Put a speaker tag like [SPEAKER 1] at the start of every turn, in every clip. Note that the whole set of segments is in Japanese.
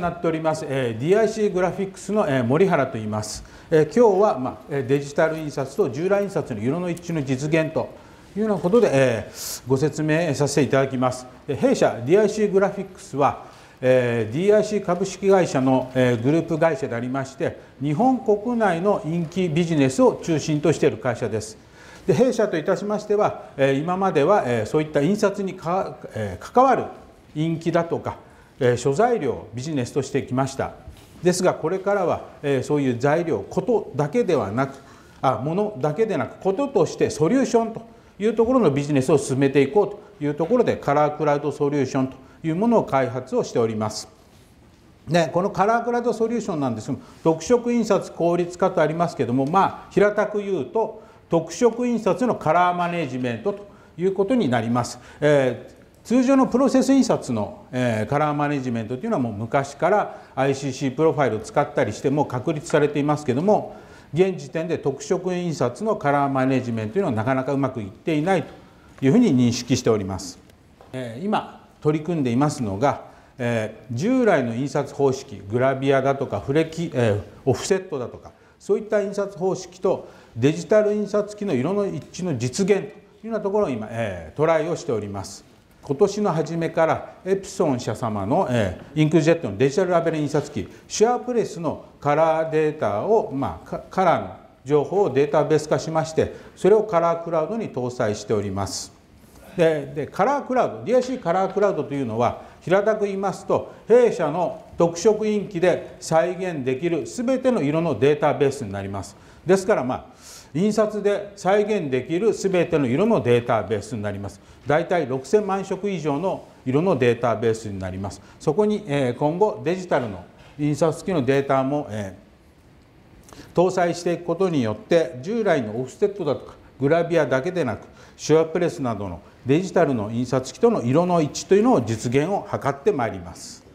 [SPEAKER 1] になっております、え DIC グラフィックスの、え森原と言います、え今日は、まあ、デジタル印刷と従来印刷の色の一致の実現というようなことで、えご説明させていただきます弊社 DIC グラフィックスは、え DIC 株式会社の、えグループ会社でありまして日本国内の陰気ビジネスを中心としている会社ですで弊社といたしましては今まではそういった印刷に関わる陰気だとかえ諸材料ビジネスとしてきましたですがこれからは、えそういう材料ことだけではなくあのだけでなくこととしてソリューションというところのビジネスを進めていこうというところでカラークラウドソリューションというものを開発をしております。ね、このカラークラウドソリューションなんですけど特色印刷効率化とありますけどもまあ平たく言うと特色印刷のカラーマネジメントということになります。えー通常のプロセス印刷の、えカラーマネジメントというのはもう昔から ICC プロファイルを使ったりしても確立されていますけども現時点で特色印刷のカラーマネジメントというのはなかなかうまくいっていないというふうに認識しております。え今取り組んでいますのが、え従来の印刷方式グラビアだとかフレキ、えオフセットだとかそういった印刷方式とデジタル印刷機の色の一致の実現というようなところを今、えトライをしております。今年の初めからエプソン社様の、えインクジェットのデジタルラベル印刷機シェアプレスのカラーデータを、まあ、カラーの情報をデータベース化しましてそれをカラークラウドに搭載しております。ででカラークラウド DIC カラークラウドというのは平たく言いますと弊社の特色インキで再現できる全ての色のデータベースになります。ですからまあ印刷で再現できる全ての色のデータベースになります。だいたい6000万色以上の色のデータベースになります。そこに今後デジタルの印刷機のデータも搭載していくことによって従来のオフセットだとかグラビアだけでなく手話プレスなどのデジタルの印刷機との色の一致というのを実現を図ってまいります。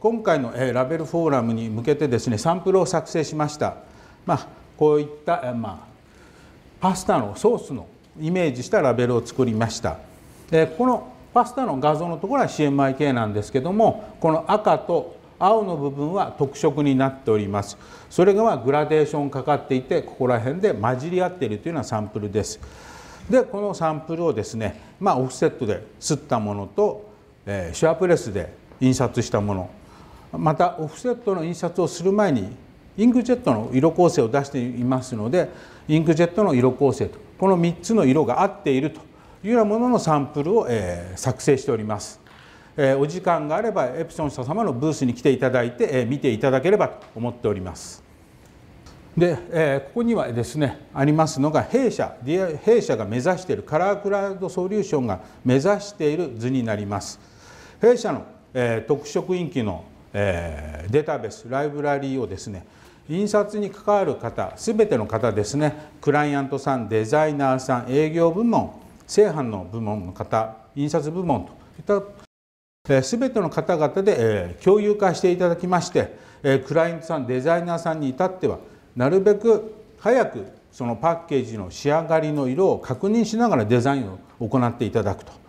[SPEAKER 1] 今回のラベルフォーラムに向けてですねサンプルを作成しました、まあ、こういった、まあ、パスタのソースのイメージしたラベルを作りましたでこのパスタの画像のところは CMYK なんですけどもこの赤と青の部分は特色になっておりますそれがグラデーションかかっていてここら辺で混じり合っているというようなサンプルですでこのサンプルをですね、まあ、オフセットで刷ったものと、えー、シュアプレスで印刷したものまたオフセットの印刷をする前にインクジェットの色構成を出していますのでインクジェットの色構成とこの3つの色が合っているというようなもののサンプルを、えー、作成しております、えー、お時間があればエプソン社様のブースに来ていただいて、えー、見ていただければと思っておりますで、えここにはですねありますのが弊社弊社が目指しているカラークラウドソリューションが目指している図になります弊社の、え特色インキのえー、データベースライブラリーをですね印刷に関わる方全ての方ですねクライアントさんデザイナーさん営業部門製版の部門の方印刷部門といった全ての方々で共有化していただきましてクライアントさんデザイナーさんに至ってはなるべく早くそのパッケージの仕上がりの色を確認しながらデザインを行っていただくと。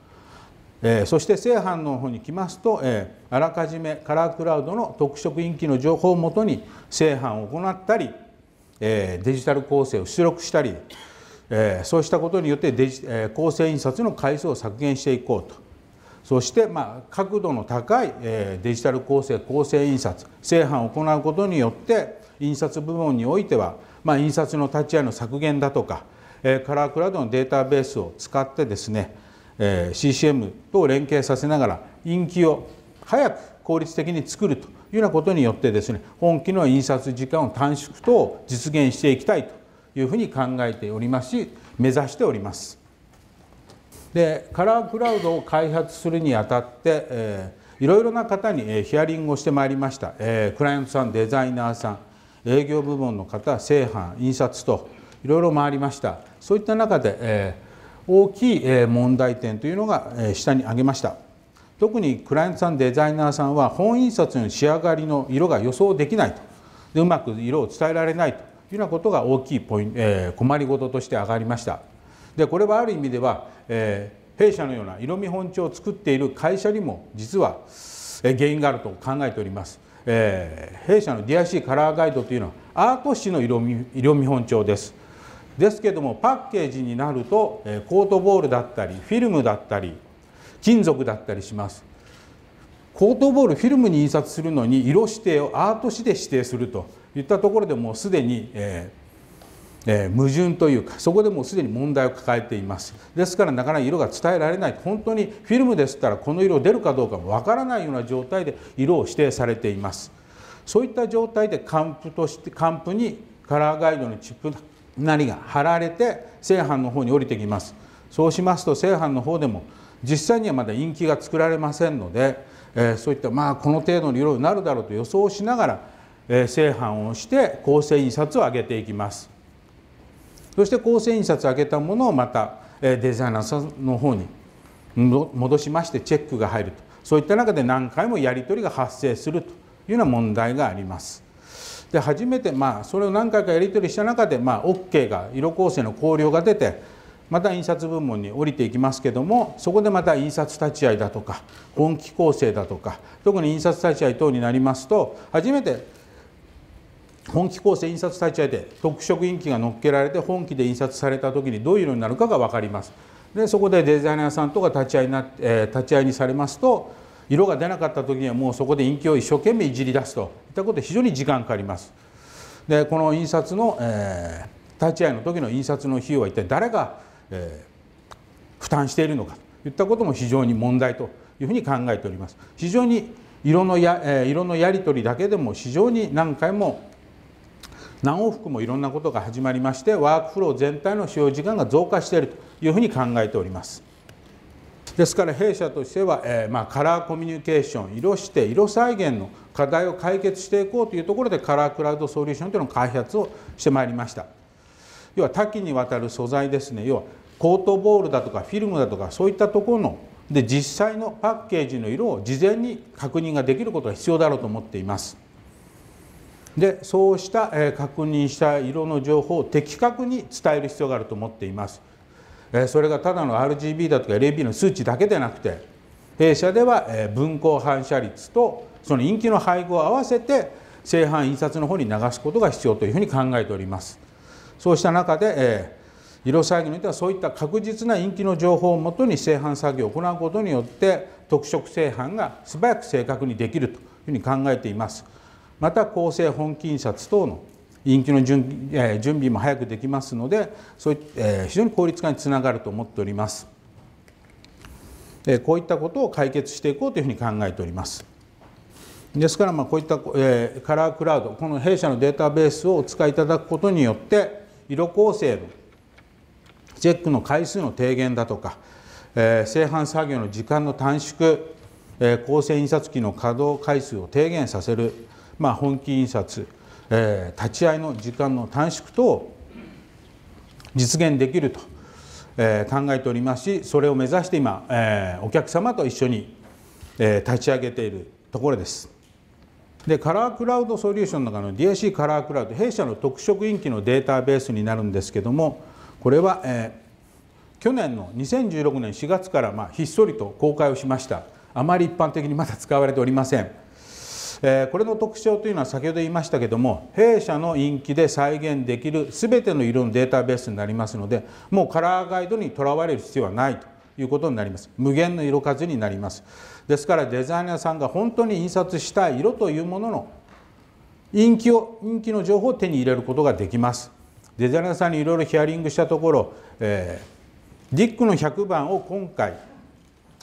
[SPEAKER 1] えそして正版の方に来ますと、えあらかじめカラークラウドの特色印記の情報をもとに正版を行ったり、えデジタル構成を出力したり、えそうしたことによってデジ、え構成印刷の回数を削減していこうとそして、まあ、角度の高い、えデジタル構成構成印刷正版を行うことによって印刷部門においては、まあ、印刷の立ち合いの削減だとか、えカラークラウドのデータベースを使ってですねえー、CCM と連携させながら陰気を早く効率的に作るというようなことによってですね本気の印刷時間を短縮と実現していきたいというふうに考えておりますし目指しております。でカラークラウドを開発するにあたって、えー、いろいろな方に、えヒアリングをしてまいりました、えー、クライアントさんデザイナーさん営業部門の方製版印刷といろいろ回りましたそういった中で、えー大きい問題点というのが下に挙げました特にクライアントさんデザイナーさんは本印刷の仕上がりの色が予想できないとでうまく色を伝えられないというようなことが大きいポイント、えー、困りごととして上がりましたでこれはある意味では、えー、弊社のような色見本帳を作っている会社にも実は原因があると考えております、えー、弊社の DIC カラーガイドというのはアート誌の色見色見本帳ですですけどもパッケージになるとコートボールだったりフィルムだったり金属だったりしますコートボールフィルムに印刷するのに色指定をアート紙で指定するといったところでもうすでに、ええー、矛盾というかそこでもうすでに問題を抱えていますですからなかなか色が伝えられない本当にフィルムですったらこの色出るかどうかもわからないような状態で色を指定されていますそういった状態で還付として還付にカラーガイドのチップ何が張られて正反の方に降りてきますそうしますと正反の方でも実際にはまだ陰気が作られませんので、えー、そういったまあこの程度の量になるだろうと予想しながら、えー、正反をして構成印刷を上げていきますそして構成印刷上げたものをまた、えー、デザイナーさんの方に戻しましてチェックが入るとそういった中で何回もやり取りが発生するというような問題があります。で初めてまあそれを何回かやり取りした中でまあ OK が色構成の考慮が出てまた印刷部門に降りていきますけどもそこでまた印刷立ち会いだとか本気構成だとか特に印刷立ち会い等になりますと初めて本気構成印刷立ち会いで特色印記が乗っけられて本気で印刷された時にどういう色になるかが分かります。でそこでデザイナーさんとか立ち会いな、えー、立ち会いにされますと色が出なかった時にはもうそこで印記を一生懸命いじり出すといったことで非常に時間かかります。でこの印刷の、えー、立ち会いの時の印刷の費用は一体誰が、えー、負担しているのかといったことも非常に問題というふうに考えております。非常に色のや、え色のやり取りだけでも非常に何回も何往復もいろんなことが始まりましてワークフロー全体の使用時間が増加しているというふうに考えております。ですから弊社としては、えー、まあ、カラーコミュニケーション色指定色再現の課題を解決していこうというところでカラークラウドソリューションというのを開発をしてまいりました要は多岐にわたる素材ですね要はコートボールだとかフィルムだとかそういったところので実際のパッケージの色を事前に確認ができることが必要だろうと思っていますでそうした、え確認した色の情報を的確に伝える必要があると思っていますそれがただの RGB だとか LAB の数値だけでなくて弊社では分光反射率とその陰気の配合を合わせて正反印刷の方に流すことが必要というふうに考えておりますそうした中で、えー、色においてはそういった確実な陰気の情報をもとに正反作業を行うことによって特色正反が素早く正確にできるというふうに考えていますまた構成本気印刷等の陰気の準,、えー、準備も早くできますのでそうい、えー、非常に効率化につながると思っております、えこういったことを解決していこうというふうに考えておりますですからまあこういった、えー、カラークラウドこの弊社のデータベースをお使いいただくことによって色構成のチェックの回数の低減だとか、えー、製版作業の時間の短縮、えー、構成印刷機の稼働回数を低減させる、まあ、本気印刷えー、立ち会いの時間の短縮等を実現できると、えー、考えておりますしそれを目指して今、えー、お客様と一緒に、えー、立ち上げているところです。でカラークラウドソリューションの中の DAC カラークラウド弊社の特色印記のデータベースになるんですけどもこれは、えー、去年の2016年4月から、まあ、ひっそりと公開をしましたあまり一般的にまだ使われておりませんえー、これの特徴というのは先ほど言いましたけども弊社のインキで再現できる全ての色のデータベースになりますのでもうカラーガイドにとらわれる必要はないということになります無限の色数になりますですからデザイナーさんが本当に印刷したい色というものの人気を陰気の情報を手に入れることができますデザイナーさんにいろいろヒアリングしたところ、えー、ディックの100番を今回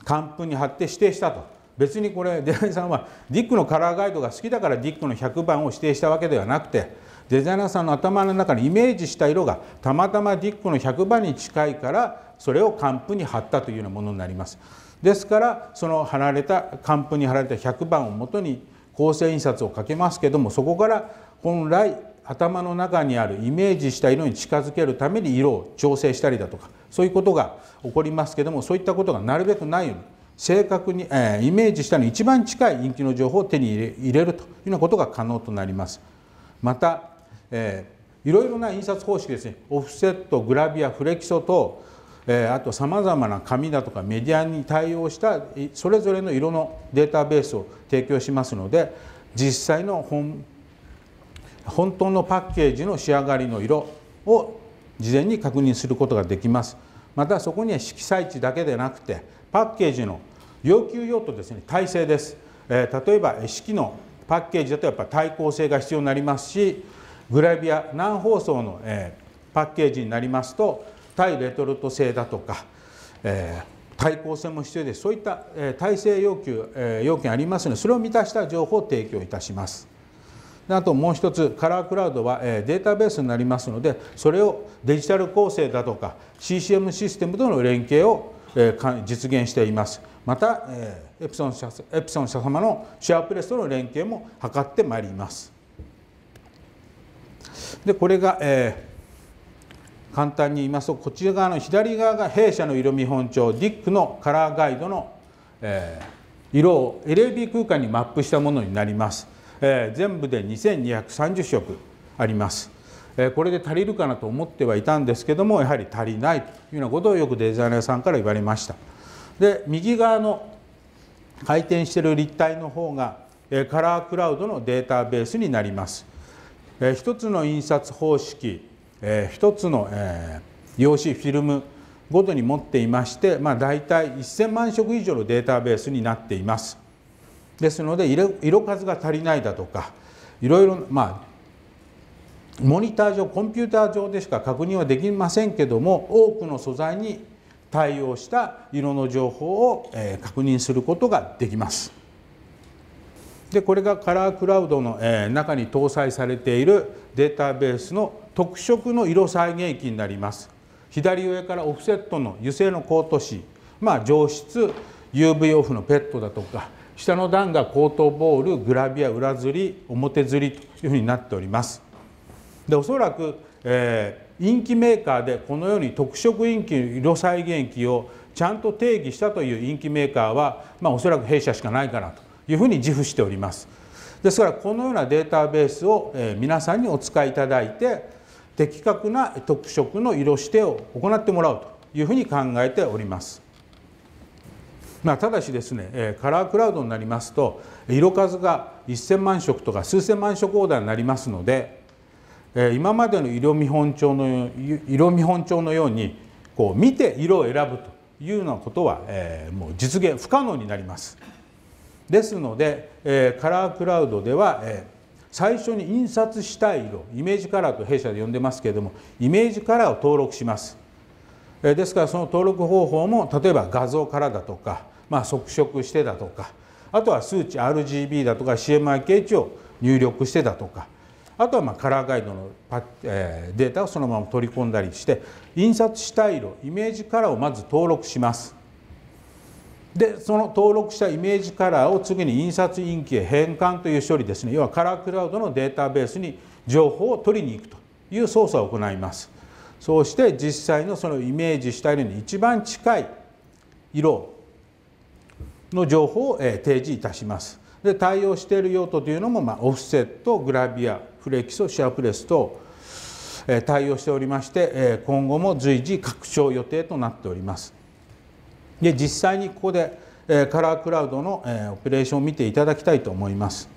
[SPEAKER 1] 完封に貼って指定したと別にこれデザイナーさんはディックのカラーガイドが好きだからディックの100番を指定したわけではなくてデザイナーさんの頭の中にイメージした色がたまたまディックの100番に近いからそれを還付に貼ったというようなものになります。ですからその貼られた還付に貼られた100番をもとに構成印刷をかけますけどもそこから本来頭の中にあるイメージした色に近づけるために色を調整したりだとかそういうことが起こりますけどもそういったことがなるべくないように正確に、えー、イメージしたのに一番近い人気の情報を手に入れるというようなことが可能となります。また、えー、いろいろな印刷方式ですねオフセットグラビアフレキソと、えー、あとさまざまな紙だとかメディアに対応したそれぞれの色のデータベースを提供しますので実際の本本当のパッケージの仕上がりの色を事前に確認することができます。またそこには色彩値だけでなくてパッケージの要求用途ですね体制です、えー、例えば式のパッケージだとやっぱ対抗性が必要になりますしグラビア難放送の、えー、パッケージになりますと対レトルト性だとか、えー、対抗性も必要ですそういった、えー、体制要求、えー、要件ありますのでそれを満たした情報を提供いたします。であともう一つカラークラウドは、えー、データベースになりますのでそれをデジタル構成だとか CCM システムとの連携を実現していますまたエプソン社エプソン社様のシェアプレスとの連携も図ってまいりますでこれが、えー、簡単に言いますとこちら側の左側が弊社の色見本帳ディックのカラーガイドの、えー、色を LAB 空間にマップしたものになります、えー、全部で2230色ありますこれで足りるかなと思ってはいたんですけどもやはり足りないというようなことをよくデザイナーさんから言われましたで右側の回転してる立体の方がカラークラウドのデータベースになります一つの印刷方式一つの用紙フィルムごとに持っていまして、まあ、大体1000万色以上のデータベースになっていますですので色数が足りないだとかいろいろ、まあ、モニター上コンピューター上でしか確認はできませんけども多くの素材に対応した色の情報を確認することができます。でこれがカラークラウドの中に搭載されているデータベースの特色の色再現機になります。左上からオフセットの油性のコート紙、まあ、上質 UV オフのペットだとか下の段がコートボールグラビア裏ずり表ずりというふうになっております。でおそらく、えー、インキメーカーでこのように特色インキ色再現機をちゃんと定義したというインキメーカーは、まあ、おそらく弊社しかないかなというふうに自負しております。ですからこのようなデータベースを皆さんにお使いいただいて的確な特色の色指定を行ってもらうというふうに考えております。まあ、ただしですねカラークラウドになりますと色数が1000万色とか数千万色オーダーになりますのでえ今までの色見本帳の色見本帳のようにこう見て色を選ぶというようなことは、えもう実現不可能になります。ですので、えカラークラウドでは、え最初に印刷したい色イメージカラーと弊社で呼んでますけれどもイメージカラーを登録します。えですからその登録方法も例えば画像からだとか、まあ、即色してだとかあとは数値 RGB だとか c m i k h を入力してだとかあとはまあカラーガイドのえデータをそのまま取り込んだりして印刷した色イメージカラーをまず登録しますでその登録したイメージカラーを次に印刷印記へ変換という処理ですね要はカラークラウドのデータベースに情報を取りに行くという操作を行いますそうして実際のそのイメージした色に一番近い色の情報を提示いたしますで対応している用途というのも、まあ、オフセットグラビアフレキソシアプレスと対応しておりまして今後も随時拡張予定となっておりますで実際にここでカラークラウドのオペレーションを見ていただきたいと思います